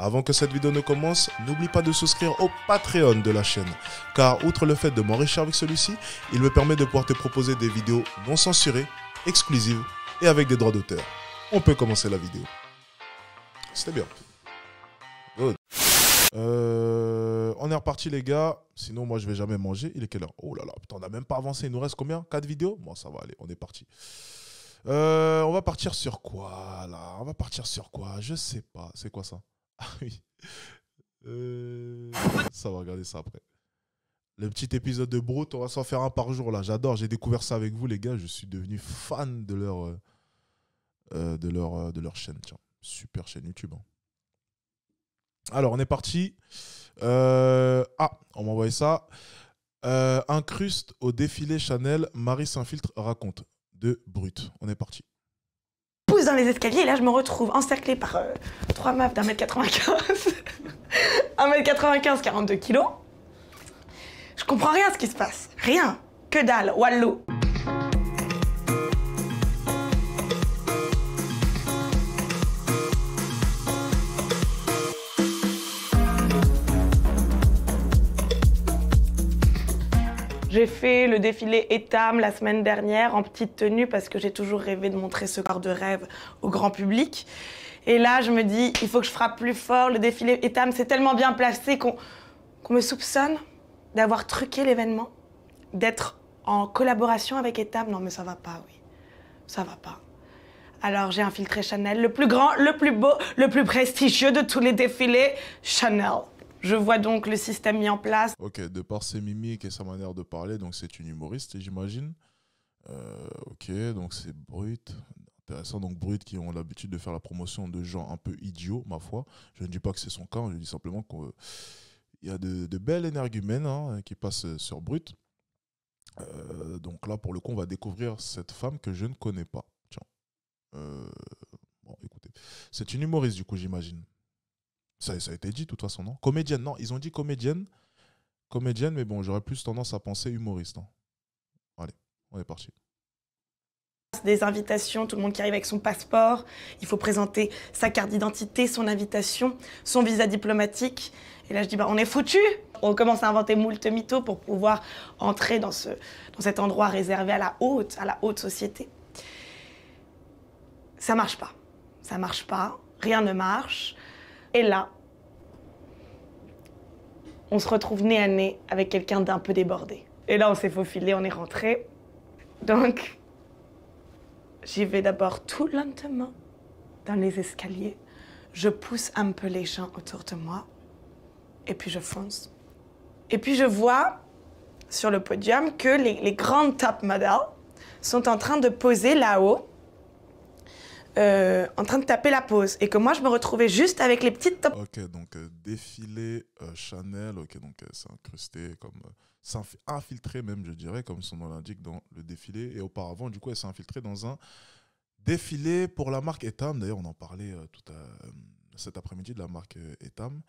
Avant que cette vidéo ne commence, n'oublie pas de souscrire au Patreon de la chaîne, car outre le fait de m'enrichir avec celui-ci, il me permet de pouvoir te proposer des vidéos non censurées, exclusives et avec des droits d'auteur. On peut commencer la vidéo. C'était bien. Good. Euh, on est reparti les gars, sinon moi je vais jamais manger. Il est quelle heure Oh là là, putain, on n'a même pas avancé, il nous reste combien 4 vidéos Bon ça va, aller, on est parti. Euh, on va partir sur quoi là On va partir sur quoi Je sais pas. C'est quoi ça ah oui. Euh, ça va regarder ça après. Le petit épisode de Brut, on va s'en faire un par jour là. J'adore, j'ai découvert ça avec vous les gars. Je suis devenu fan de leur, euh, euh, de leur, de leur chaîne. super chaîne YouTube. Hein. Alors, on est parti. Ah, on m'a envoyé ça. incruste au défilé Chanel, Marie s'infiltre raconte de Brut. On est parti pousse dans les escaliers et là je me retrouve encerclée par euh, trois meufs d'un mètre 95. 1m95, 42 kilos. Je comprends rien ce qui se passe. Rien. Que dalle. Wallo. J'ai fait le défilé Etam la semaine dernière en petite tenue parce que j'ai toujours rêvé de montrer ce corps de rêve au grand public. Et là, je me dis, il faut que je frappe plus fort. Le défilé Etam, c'est tellement bien placé qu'on me soupçonne d'avoir truqué l'événement, d'être en collaboration avec Etam. Non, mais ça va pas, oui. Ça va pas. Alors j'ai infiltré Chanel, le plus grand, le plus beau, le plus prestigieux de tous les défilés, Chanel. Je vois donc le système mis en place. Ok, de par ses mimiques et sa manière de parler, donc c'est une humoriste, j'imagine. Euh, ok, donc c'est Brut. Intéressant, donc Brut qui ont l'habitude de faire la promotion de gens un peu idiots, ma foi. Je ne dis pas que c'est son cas, je dis simplement qu'il euh, y a de, belles énergumènes hein, qui passent sur Brut. Euh, donc là, pour le coup, on va découvrir cette femme que je ne connais pas. Tiens. bon, écoutez. C'est une humoriste, du coup, j'imagine. Ça, ça a été dit, de toute façon, non Comédienne, non, ils ont dit comédienne. Comédienne, mais bon, j'aurais plus tendance à penser humoriste. Hein. Allez, on est parti des invitations, tout le monde qui arrive avec son passeport, il faut présenter sa carte d'identité, son invitation, son visa diplomatique. Et là, je dis, bah, on est foutu On commence à inventer moult mythos pour pouvoir entrer dans, ce, dans cet endroit réservé à la haute, à la haute société. Ça marche pas. Ça marche pas. Rien ne marche. Et là, on se retrouve nez à nez avec quelqu'un d'un peu débordé. Et là, on s'est faufilé, on est rentré. Donc, j'y vais d'abord tout lentement dans les escaliers. Je pousse un peu les gens autour de moi. Et puis, je fonce. Et puis, je vois sur le podium que les, grandes top models sont en train de poser là-haut euh, en train de taper la pause et que moi je me retrouvais juste avec les petites Ok, donc euh, défilé euh, Chanel, ok, donc c'est incrusté, comme, s'est infiltré même, je dirais, comme son nom l'indique, dans le défilé. Et auparavant, du coup, elle s'est infiltrée dans un défilé pour la marque Etam. D'ailleurs, on en parlait tout à, cet après-midi de la marque Etam.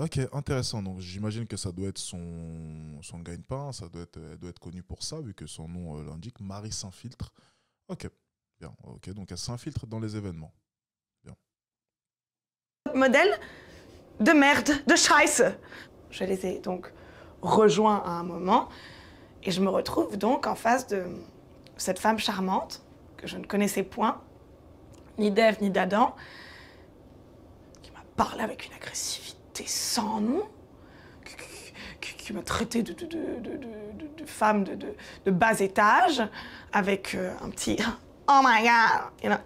ok, intéressant. Donc j'imagine que ça doit être son, son gagne-pain, ça doit être, elle doit être connue pour ça, vu que son nom l'indique, Marie s'infiltre. Ok, Bien, ok, donc elle s'infiltre dans les événements. Bien. Modèle de merde, de scheisse. Je les ai donc rejoints à un moment et je me retrouve donc en face de cette femme charmante que je ne connaissais point, ni d'Ève ni d'Adam, qui m'a parlé avec une agressivité sans nom, qui, m'a traité de, de femme de, bas étage, avec euh, un petit oh my god,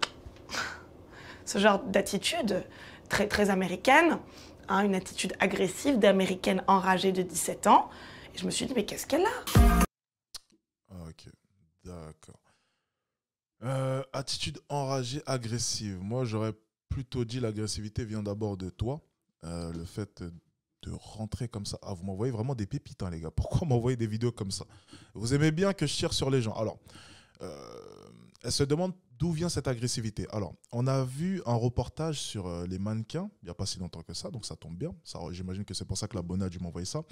Ce genre d'attitude très très américaine, hein, une attitude agressive d'américaine enragée de 17 ans. Et je me suis dit, mais qu'est-ce qu'elle a ah, Ok, d'accord. Euh, attitude enragée, agressive. Moi, j'aurais plutôt dit l'agressivité vient d'abord de toi. Euh, le fait de rentrer comme ça. Ah, vous m'envoyez vraiment des pépites, hein, les gars. Pourquoi m'envoyer des vidéos comme ça Vous aimez bien que je tire sur les gens. Alors, euh, elle se demande d'où vient cette agressivité. Alors, on a vu un reportage sur euh, les mannequins, il n'y a pas si longtemps que ça, donc ça tombe bien. Ça, j'imagine que c'est pour ça que l'abonné a dû m'envoyer ça.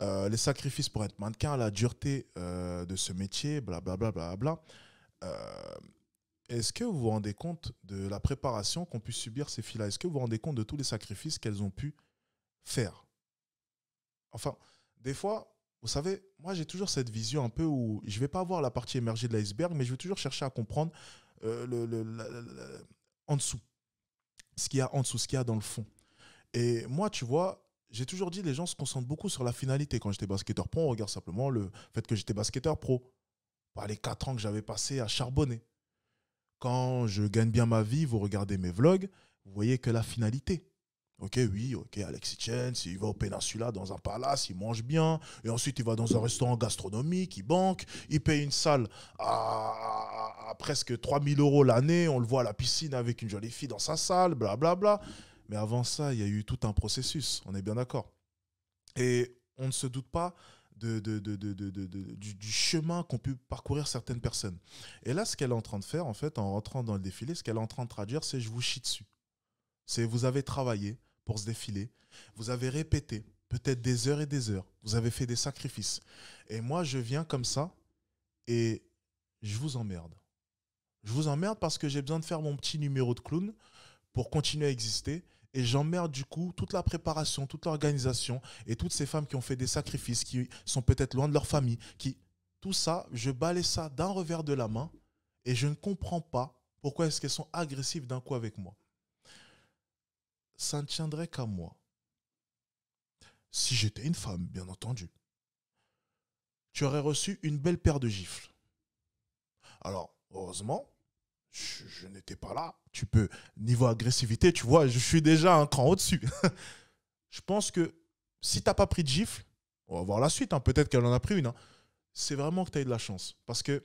Euh, les sacrifices pour être mannequin, la dureté euh, de ce métier, blablabla. Bla, bla, bla, Est-ce que vous vous rendez compte de la préparation qu'ont pu subir ces filles-là Est-ce que vous vous rendez compte de tous les sacrifices qu'elles ont pu faire Enfin, des fois, vous savez, moi j'ai toujours cette vision un peu où je vais pas voir la partie émergée de l'iceberg, mais je vais toujours chercher à comprendre euh, le, en dessous, ce qu'il y a en dessous, ce qu'il y a dans le fond. Et moi, tu vois, j'ai toujours dit les gens se concentrent beaucoup sur la finalité. Quand j'étais basketteur pro, on regarde simplement le fait que j'étais basketteur pro, pas les quatre ans que j'avais passé à charbonner. Quand je gagne bien ma vie, vous regardez mes vlogs, vous voyez que la finalité. Ok, oui, ok, Alexis Chen, il va au Peninsula dans un palace, il mange bien, et ensuite il va dans un restaurant gastronomique, il banque, il paye une salle à, presque 3000 euros l'année, on le voit à la piscine avec une jolie fille dans sa salle, blablabla. Bla, bla. Mais avant ça, il y a eu tout un processus, on est bien d'accord. Et on ne se doute pas du, chemin qu'ont pu parcourir certaines personnes. Et là, ce qu'elle est en train de faire, en fait, en rentrant dans le défilé, ce qu'elle est en train de traduire, c'est je vous chie dessus. C'est vous avez travaillé, pour se défiler, Vous avez répété peut-être des heures et des heures. Vous avez fait des sacrifices. Et moi, je viens comme ça et je vous emmerde. Je vous emmerde parce que j'ai besoin de faire mon petit numéro de clown pour continuer à exister. Et j'emmerde du coup toute la préparation, toute l'organisation et toutes ces femmes qui ont fait des sacrifices, qui sont peut-être loin de leur famille, qui... Tout ça, je balais ça d'un revers de la main et je ne comprends pas pourquoi est-ce qu'elles sont agressives d'un coup avec moi ça ne tiendrait qu'à moi. Si j'étais une femme, bien entendu. Tu aurais reçu une belle paire de gifles. Alors, heureusement, je, n'étais pas là. Tu peux, niveau agressivité, tu vois, je suis déjà un cran au-dessus. je pense que si tu n'as pas pris de gifle, on va voir la suite, hein. peut-être qu'elle en a pris une. Hein. c'est vraiment que tu as eu de la chance. Parce que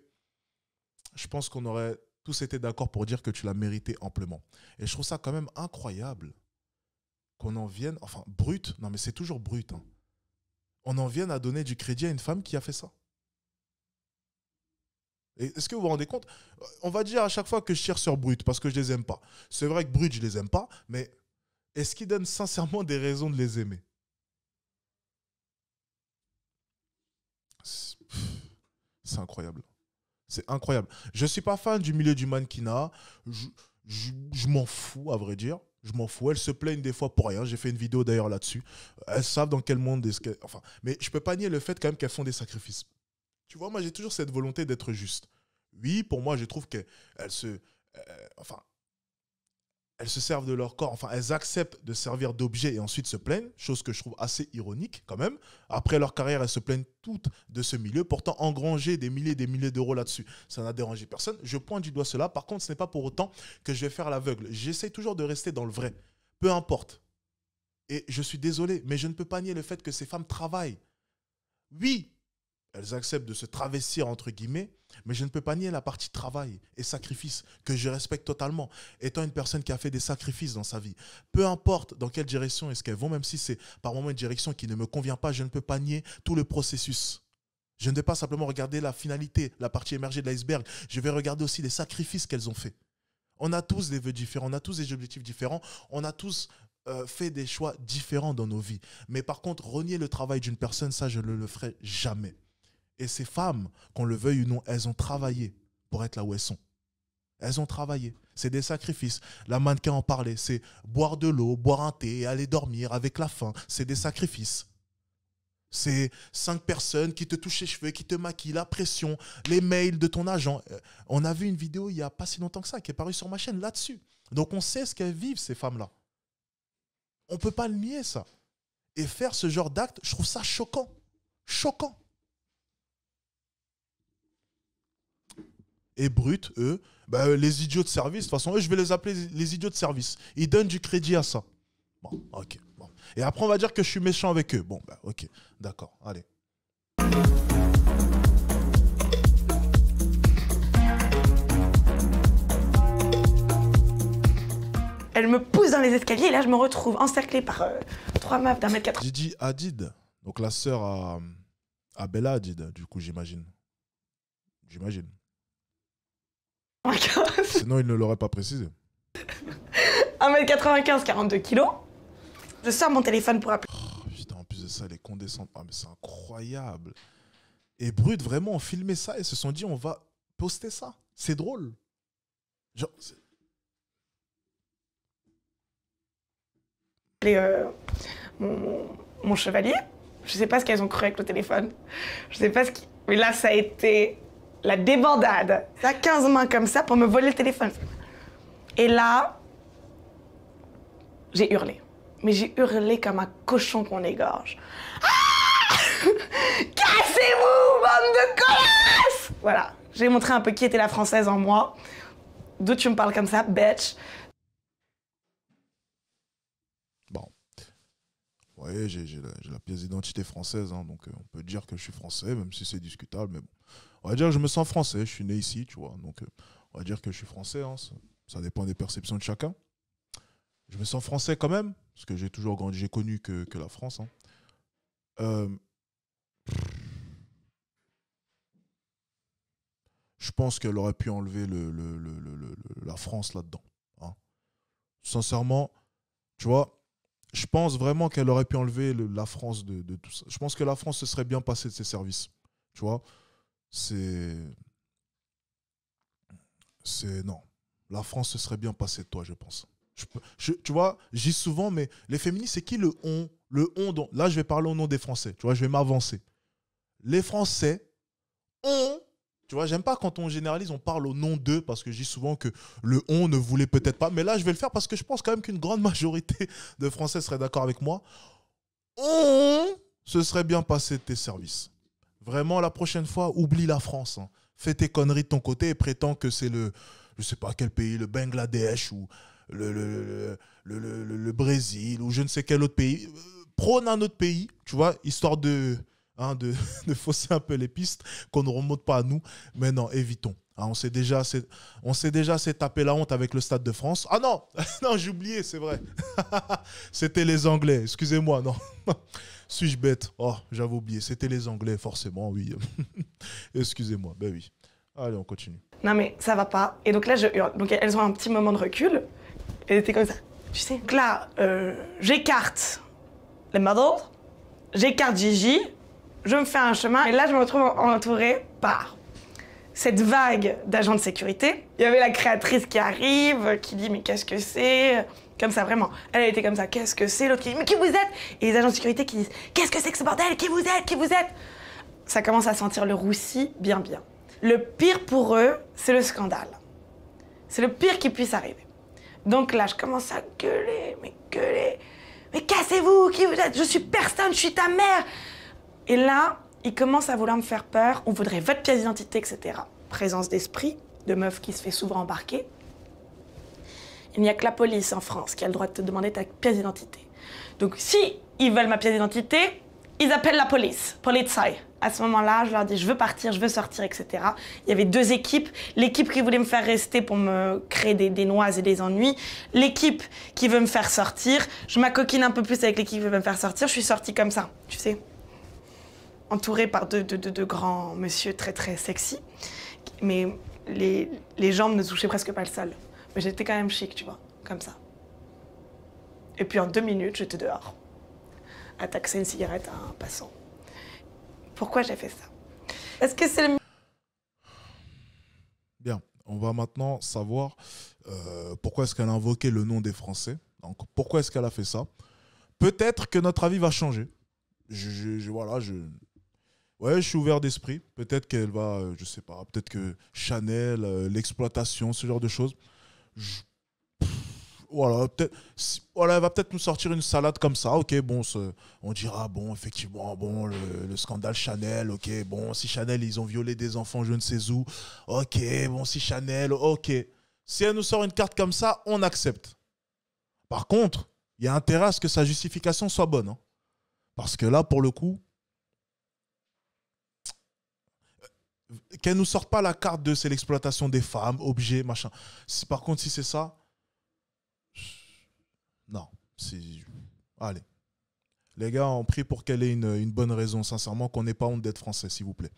je pense qu'on aurait tous été d'accord pour dire que tu l'as mérité amplement. Et je trouve ça quand même incroyable qu'on en vienne, enfin brut, non mais c'est toujours brut, hein. on en vienne à donner du crédit à une femme qui a fait ça. Est-ce que vous vous rendez compte On va dire à chaque fois que je tire sur Brut parce que je les aime pas. C'est vrai que Brut, je les aime pas, mais est-ce qu'ils donnent sincèrement des raisons de les aimer C'est incroyable. C'est incroyable. Je suis pas fan du milieu du mannequinat. je m'en fous, à vrai dire. Je m'en fous. Elles se plaignent des fois pour rien. J'ai fait une vidéo d'ailleurs là-dessus. Elles savent dans quel monde. enfin, mais je peux pas nier le fait quand même qu'elles font des sacrifices. Tu vois, moi j'ai toujours cette volonté d'être juste. Oui, pour moi, je trouve qu'elles se. Euh, enfin, elles se servent de leur corps, enfin elles acceptent de servir d'objet et ensuite se plaignent, chose que je trouve assez ironique quand même. Après leur carrière, elles se plaignent toutes de ce milieu, pourtant engranger des milliers et des milliers d'euros là-dessus, ça n'a dérangé personne. Je pointe du doigt cela, par contre ce n'est pas pour autant que je vais faire l'aveugle. J'essaie toujours de rester dans le vrai, peu importe. Et je suis désolé, mais je ne peux pas nier le fait que ces femmes travaillent. Oui, elles acceptent de se travestir entre guillemets, mais je ne peux pas nier la partie travail et sacrifice que je respecte totalement, étant une personne qui a fait des sacrifices dans sa vie. Peu importe dans quelle direction est-ce qu'elles vont, même si c'est par moment une direction qui ne me convient pas, je ne peux pas nier tout le processus. Je ne vais pas simplement regarder la finalité, la partie émergée de l'iceberg, je vais regarder aussi les sacrifices qu'elles ont faits. On a tous des vœux différents, on a tous des objectifs différents, on a tous euh, fait des choix différents dans nos vies. Mais par contre, renier le travail d'une personne, ça, je ne le ferai jamais. Et ces femmes, qu'on le veuille ou non, elles ont travaillé pour être là où elles sont. Elles ont travaillé. C'est des sacrifices. La mannequin en parlait. C'est boire de l'eau, boire un thé, aller dormir avec la faim. C'est des sacrifices. C'est cinq personnes qui te touchent les cheveux, qui te maquillent, la pression, les mails de ton agent. Euh, on a vu une vidéo il n'y a pas si longtemps que ça, qui est parue sur ma chaîne là-dessus. Donc on sait ce qu'elles vivent, ces femmes-là. On ne peut pas le nier, ça. Et faire ce genre d'acte, je trouve ça choquant. Choquant. et brut, eux, bah, euh, les idiots de service, de toute façon, eux, je vais les appeler les idiots de service. Ils donnent du crédit à ça. Bon, ok. Et après, on va dire que je suis méchant avec eux. Bon, bah, ok, d'accord, allez. Elle me pousse dans les escaliers et là, je me retrouve encerclé par euh, trois meufs d'un mètre quatre. Didi Hadid, donc la sœur à, à Bella Hadid, du coup, j'imagine. J'imagine. Oh Sinon, il ne l'aurait pas précisé. 1m95, 42 kilos. Je sors mon téléphone pour appeler. Oh, putain, en plus de ça, elle est ah, mais c'est incroyable. Et Brut, vraiment, ont filmé ça et se sont dit, on va poster ça. C'est drôle. Genre. Euh, mon, chevalier. Je sais pas ce qu'elles ont cru avec le téléphone. Je sais pas ce qui. Mais là, ça a été la débandade. Ça, 15 mains comme ça pour me voler le téléphone. Et là, j'ai hurlé. Mais j'ai hurlé comme un cochon qu'on égorge. Ah Cassez-vous, bande de connasses Voilà, j'ai montré un peu qui était la française en moi. D'où tu me parles comme ça, bitch. j'ai la, pièce d'identité française, hein, donc euh, on peut dire que je suis français, même si c'est discutable, mais bon. On va dire que je me sens français, je suis né ici, tu vois, donc euh, on va dire que je suis français, hein, ça, dépend des perceptions de chacun. Je me sens français quand même, parce que j'ai toujours grandi, j'ai connu que, la France. Hein. Euh, je pense qu'elle aurait pu enlever la France là-dedans. Sincèrement, tu vois, je pense vraiment qu'elle aurait pu enlever la France de, tout ça. Je pense que la France se serait bien passée de ses services. Tu vois C'est. C'est. Non. La France se serait bien passée de toi, je pense. Je, tu vois, j'y souvent, mais les féministes, c'est qui le ont » Le ont. dont. Là, je vais parler au nom des Français. Tu vois, je vais m'avancer. Les Français ont tu vois, j'aime pas quand on généralise, on parle au nom d'eux, parce que je dis souvent que le on ne voulait peut-être pas, mais là je vais le faire parce que je pense quand même qu'une grande majorité de Français seraient d'accord avec moi. On se serait bien passé de tes services. Vraiment, la prochaine fois, oublie la France. Hein. Fais tes conneries de ton côté et prétends que c'est le, je sais pas quel pays, le Bangladesh ou le, le, le, le Brésil ou je ne sais quel autre pays. Euh, prône un autre pays, tu vois, histoire de, Hein, de, fausser un peu les pistes, qu'on ne remonte pas à nous. Mais non, évitons. Ah, on s'est déjà, on s'est déjà tapé la honte avec le Stade de France. Ah non, non, j'ai oublié, c'est vrai. C'était les Anglais. Excusez-moi, non. Suis-je bête Oh, j'avais oublié. C'était les Anglais, forcément, oui. Excusez-moi. Ben oui. Allez, on continue. Non mais ça va pas. Et donc là, je Donc elles ont un petit moment de recul. Elles étaient comme ça. Tu sais. Donc là, euh, j'écarte les models, j'écarte Gigi, je me fais un chemin et là je me retrouve entourée par cette vague d'agents de sécurité. Il y avait la créatrice qui arrive, qui dit mais qu'est-ce que c'est Comme ça vraiment. Elle a été comme ça, qu'est-ce que c'est L'autre qui dit mais qui vous êtes Et les agents de sécurité qui disent qu'est-ce que c'est que ce bordel Qui vous êtes Qui vous êtes Ça commence à sentir le roussi bien bien. Le pire pour eux, c'est le scandale. C'est le pire qui puisse arriver. Donc là, je commence à gueuler, mais gueuler. Mais cassez-vous, qui vous êtes Je suis personne, je suis ta mère. Et là, ils commencent à vouloir me faire peur. On voudrait votre pièce d'identité, etc. Présence d'esprit, de meuf qui se fait souvent embarquer. Il n'y a que la police en France qui a le droit de te demander ta pièce d'identité. Donc si ils veulent ma pièce d'identité, ils appellent la police, polizei. À ce moment-là, je leur dis, je veux partir, je veux sortir, etc. Il y avait deux équipes. L'équipe qui voulait me faire rester pour me créer des, des noises et des ennuis. L'équipe qui veut me faire sortir. Je m'acoquine un peu plus avec l'équipe qui veut me faire sortir. Je suis sortie comme ça, tu sais entourée par deux, grands monsieur très très sexy, mais les, jambes ne touchaient presque pas le sol. Mais j'étais quand même chic, tu vois, comme ça. Et puis en deux minutes, j'étais dehors, à taxer une cigarette à un passant. Pourquoi j'ai fait ça Est-ce que c'est le... Bien, on va maintenant savoir euh, pourquoi est-ce qu'elle a invoqué le nom des Français. Donc pourquoi est-ce qu'elle a fait ça Peut-être que notre avis va changer. Je, je voilà, je, Ouais, je suis ouvert d'esprit. Peut-être qu'elle va, euh, je sais pas, peut-être que Chanel, euh, l'exploitation, ce genre de choses. voilà, peut-être, elle va peut-être nous sortir une salade comme ça. Ok, bon, on dira, bon, effectivement, bon, le, scandale Chanel, ok, bon, si Chanel, ils ont violé des enfants, je ne sais où. Ok, bon, si Chanel, ok. Si elle nous sort une carte comme ça, on accepte. Par contre, il y a intérêt à ce que sa justification soit bonne. Hein. Parce que là, pour le coup, qu'elle nous sorte pas la carte de c'est l'exploitation des femmes, objets, machin. par contre, si c'est ça, non. Allez. Les gars, on prie pour qu'elle ait une, une, bonne raison, sincèrement, qu'on n'ait pas honte d'être français, s'il vous plaît.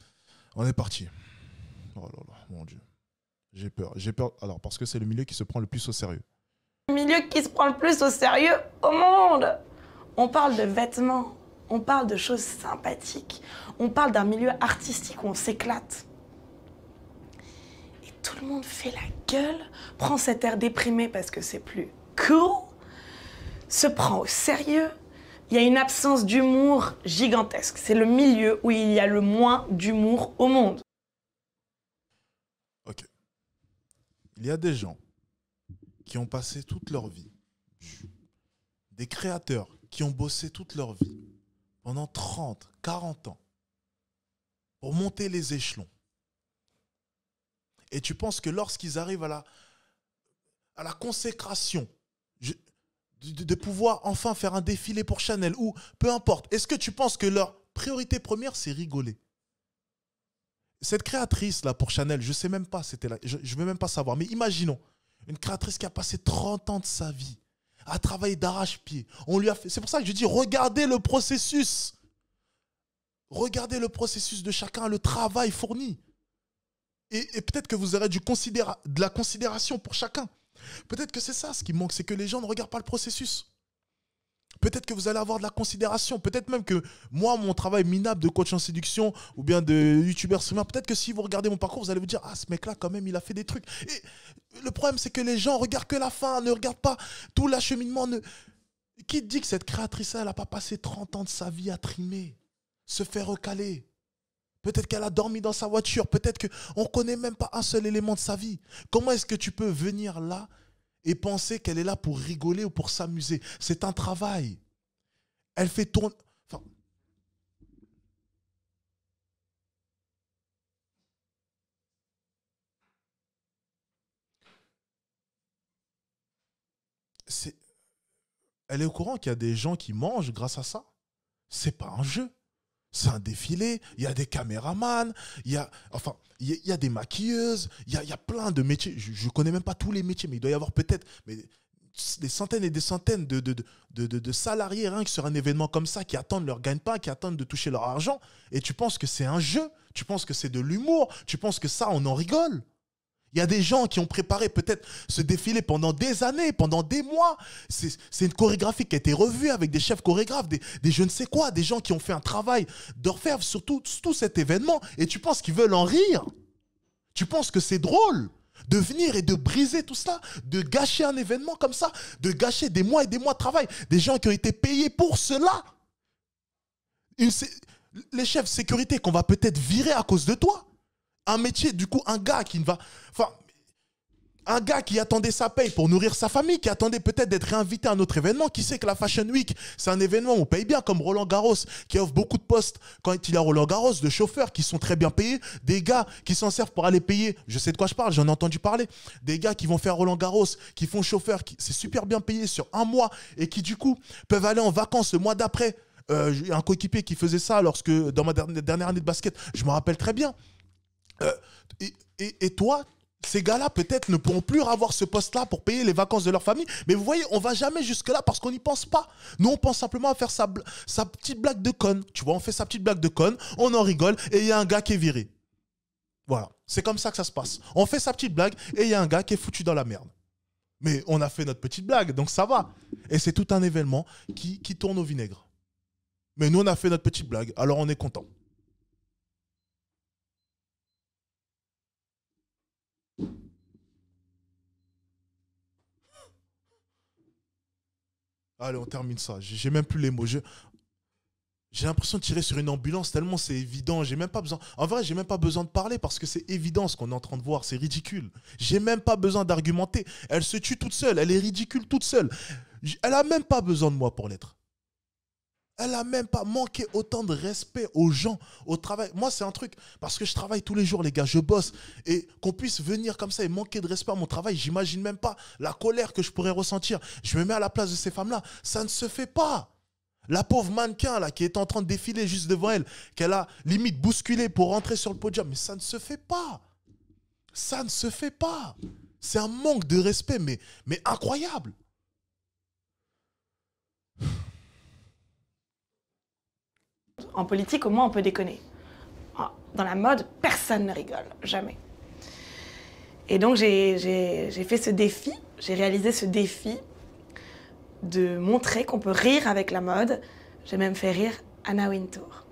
On est parti. Oh là là, mon Dieu. J'ai peur. J'ai peur. Alors, parce que c'est le milieu qui se prend le plus au sérieux. Le milieu qui se prend le plus au sérieux au monde. On parle de vêtements on parle de choses sympathiques, on parle d'un milieu artistique où on s'éclate. Et tout le monde fait la gueule, prend cet air déprimé parce que c'est plus cool, se prend au sérieux. Il y a une absence d'humour gigantesque. C'est le milieu où il y a le moins d'humour au monde. Ok. Il y a des gens qui ont passé toute leur vie, des créateurs qui ont bossé toute leur vie, pendant 30, 40 ans pour monter les échelons. Et tu penses que lorsqu'ils arrivent à la, à la consécration de, pouvoir enfin faire un défilé pour Chanel ou peu importe, est-ce que tu penses que leur priorité première, c'est rigoler Cette créatrice-là pour Chanel, je ne sais même pas, c'était là, je ne veux même pas savoir, mais imaginons une créatrice qui a passé 30 ans de sa vie à travailler d'arrache-pied. On lui a fait. C'est pour ça que je dis regardez le processus. Regardez le processus de chacun, le travail fourni. Et, peut-être que vous aurez du de la considération pour chacun. Peut-être que c'est ça ce qui manque, c'est que les gens ne regardent pas le processus peut-être que vous allez avoir de la considération. Peut-être même que moi, mon travail minable de coach en séduction ou bien de youtubeur streamer, peut-être que si vous regardez mon parcours, vous allez vous dire Ah, ce mec-là, quand même, il a fait des trucs. Et le problème, c'est que les gens regardent que la fin, ne regardent pas tout l'acheminement. Qui dit que cette créatrice-là, elle n'a pas passé 30 ans de sa vie à trimer, se faire recaler Peut-être qu'elle a dormi dans sa voiture, peut-être qu'on ne connaît même pas un seul élément de sa vie. Comment est-ce que tu peux venir là et penser qu'elle est là pour rigoler ou pour s'amuser. C'est un travail. Elle fait tourner. Elle est au courant qu'il y a des gens qui mangent grâce à ça. C'est pas un jeu. C'est un défilé, il y a des caméramans, il y a, enfin, il y a, des maquilleuses, il y a, plein de métiers. Je ne connais même pas tous les métiers, mais il doit y avoir peut-être mais des centaines et des centaines de, de, salariés hein, sur un événement comme ça qui attendent leur gagne-pain, qui attendent de toucher leur argent. Et tu penses que c'est un jeu, tu penses que c'est de l'humour, tu penses que ça, on en rigole. Il y a des gens qui ont préparé peut-être ce défilé pendant des années, pendant des mois. C'est une chorégraphie qui a été revue avec des chefs chorégraphes, des, je ne sais quoi, des gens qui ont fait un travail d'orfèvre sur tout, cet événement. Et tu penses qu'ils veulent en rire Tu penses que c'est drôle de venir et de briser tout ça de gâcher un événement comme ça, de gâcher des mois et des mois de travail, des gens qui ont été payés pour cela. les chefs sécurité qu'on va peut-être virer à cause de toi un métier. Du coup, un gars qui ne va. Enfin, un gars qui attendait sa paye pour nourrir sa famille, qui attendait peut-être d'être réinvité à un autre événement, qui sait que la Fashion Week, c'est un événement où on paye bien, comme Roland Garros, qui offre beaucoup de postes quand il a Roland Garros, de chauffeurs qui sont très bien payés, des gars qui s'en servent pour aller payer, je sais de quoi je parle, j'en ai entendu parler, des gars qui vont faire Roland Garros, qui font chauffeur, qui c'est super bien payé sur un mois, et qui du coup peuvent aller en vacances le mois d'après. Euh, un coéquipier qui faisait ça lorsque dans ma dernière année de basket, je me rappelle très bien. Euh, et, toi, ces gars-là peut-être ne pourront plus avoir ce poste-là pour payer les vacances de leur famille. Mais vous voyez, on va jamais jusque-là parce qu'on n'y pense pas. Nous, on pense simplement à faire sa, petite blague de conne. Tu vois, on fait sa petite blague de conne, on en rigole et il y a un gars qui est viré. Voilà, c'est comme ça que ça se passe. On fait sa petite blague et il y a un gars qui est foutu dans la merde. Mais on a fait notre petite blague, donc ça va. Et c'est tout un événement qui, qui tourne au vinaigre. Mais nous, on a fait notre petite blague, alors on est content. Allez, on termine ça. J'ai même plus les mots. J'ai l'impression de tirer sur une ambulance tellement c'est évident. J'ai même pas besoin. En vrai, j'ai même pas besoin de parler parce que c'est évident ce qu'on est en train de voir. C'est ridicule. J'ai même pas besoin d'argumenter. Elle se tue toute seule. Elle est ridicule toute seule. Elle a même pas besoin de moi pour l'être. Elle a même pas manqué autant de respect aux gens, au travail. Moi, c'est un truc, parce que je travaille tous les jours, les gars, je bosse. Et qu'on puisse venir comme ça et manquer de respect à mon travail, j'imagine même pas la colère que je pourrais ressentir. Je me mets à la place de ces femmes-là. Ça ne se fait pas. La pauvre mannequin, là, qui est en train de défiler juste devant elle, qu'elle a limite bousculé pour rentrer sur le podium. Mais ça ne se fait pas. Ça ne se fait pas. C'est un manque de respect, mais, mais incroyable. En politique, au moins, on peut déconner. Ah, dans la mode, personne ne rigole, jamais. Et donc, j'ai fait ce défi, j'ai réalisé ce défi de montrer qu'on peut rire avec la mode. J'ai même fait rire Anna Wintour.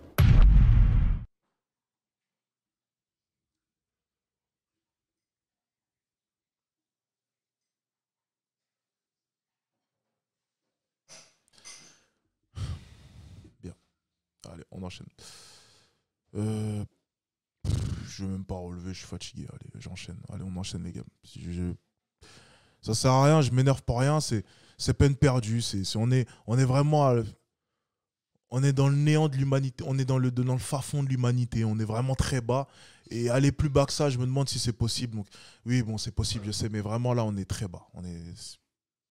on enchaîne. Euh, je vais même pas relever, je suis fatigué. Allez, j'enchaîne. Allez, on enchaîne, les gars. Ça sert à rien, je m'énerve pour rien. C'est, peine perdue. C'est, on, est, on est vraiment. on est dans le néant de l'humanité. On est dans le, dans le farfond de l'humanité. On est vraiment très bas. Et aller plus bas que ça, je me demande si c'est possible. Donc, oui, bon, c'est possible, je sais. Mais vraiment, là, on est très bas. On est